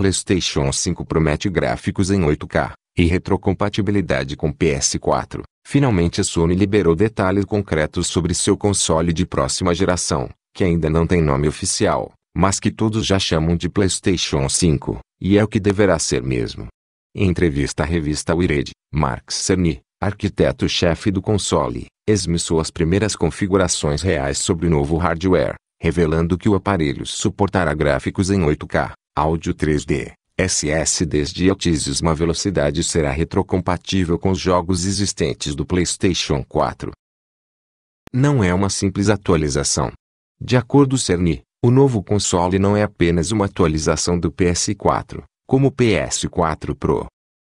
PlayStation 5 promete gráficos em 8K e retrocompatibilidade com PS4. Finalmente a Sony liberou detalhes concretos sobre seu console de próxima geração, que ainda não tem nome oficial, mas que todos já chamam de PlayStation 5, e é o que deverá ser mesmo. Em entrevista à revista Wired, Mark Cerny, arquiteto-chefe do console, esmiçou as primeiras configurações reais sobre o novo hardware, revelando que o aparelho suportará gráficos em 8K áudio 3D, SSDs de altíssima velocidade será retrocompatível com os jogos existentes do PlayStation 4. Não é uma simples atualização. De acordo com Cerny, o novo console não é apenas uma atualização do PS4, como o PS4 Pro.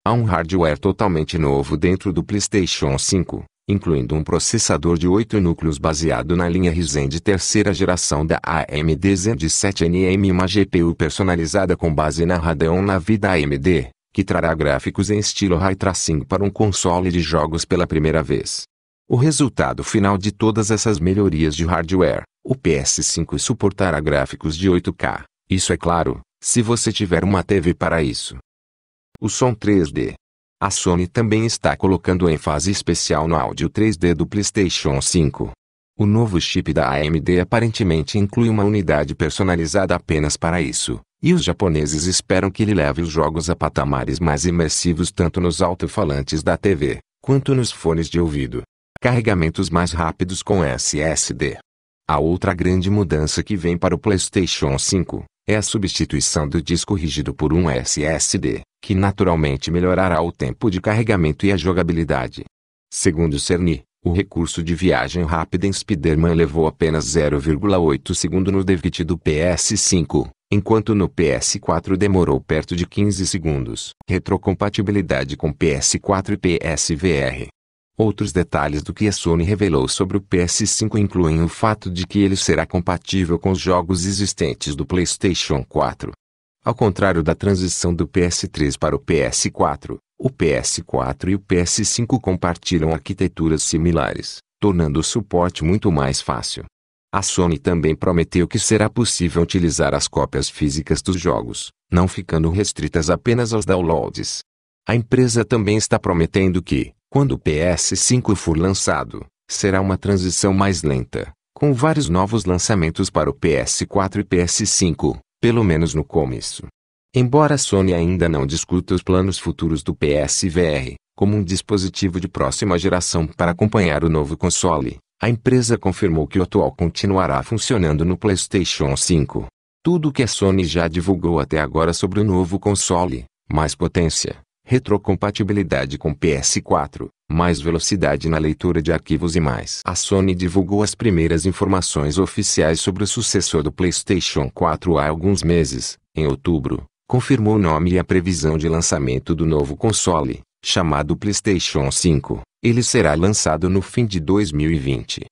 Há um hardware totalmente novo dentro do PlayStation 5, incluindo um processador de 8 núcleos baseado na linha Ryzen de terceira geração da AMD Zen de 7nm e uma GPU personalizada com base na Radeon na vida AMD, que trará gráficos em estilo Ray Tracing para um console de jogos pela primeira vez. O resultado final de todas essas melhorias de hardware, o PS5 suportará gráficos de 8K, isso é claro, se você tiver uma TV para isso. O som 3D a Sony também está colocando ênfase especial no áudio 3D do PlayStation 5. O novo chip da AMD aparentemente inclui uma unidade personalizada apenas para isso, e os japoneses esperam que ele leve os jogos a patamares mais imersivos tanto nos alto-falantes da TV, quanto nos fones de ouvido. Carregamentos mais rápidos com SSD. A outra grande mudança que vem para o PlayStation 5 é a substituição do disco rígido por um SSD que naturalmente melhorará o tempo de carregamento e a jogabilidade. Segundo Cerny, o recurso de viagem rápida em Spider-Man levou apenas 0,8 segundo no DVT do PS5, enquanto no PS4 demorou perto de 15 segundos. Retrocompatibilidade com PS4 e PSVR. Outros detalhes do que a Sony revelou sobre o PS5 incluem o fato de que ele será compatível com os jogos existentes do PlayStation 4. Ao contrário da transição do PS3 para o PS4, o PS4 e o PS5 compartilham arquiteturas similares, tornando o suporte muito mais fácil. A Sony também prometeu que será possível utilizar as cópias físicas dos jogos, não ficando restritas apenas aos downloads. A empresa também está prometendo que, quando o PS5 for lançado, será uma transição mais lenta, com vários novos lançamentos para o PS4 e PS5, pelo menos no começo. Embora a Sony ainda não discuta os planos futuros do PSVR, como um dispositivo de próxima geração para acompanhar o novo console, a empresa confirmou que o atual continuará funcionando no PlayStation 5. Tudo o que a Sony já divulgou até agora sobre o novo console, mais potência, retrocompatibilidade com PS4, mais velocidade na leitura de arquivos e mais. A Sony divulgou as primeiras informações oficiais sobre o sucessor do PlayStation 4 há alguns meses, em outubro, confirmou o nome e a previsão de lançamento do novo console, chamado PlayStation 5. Ele será lançado no fim de 2020.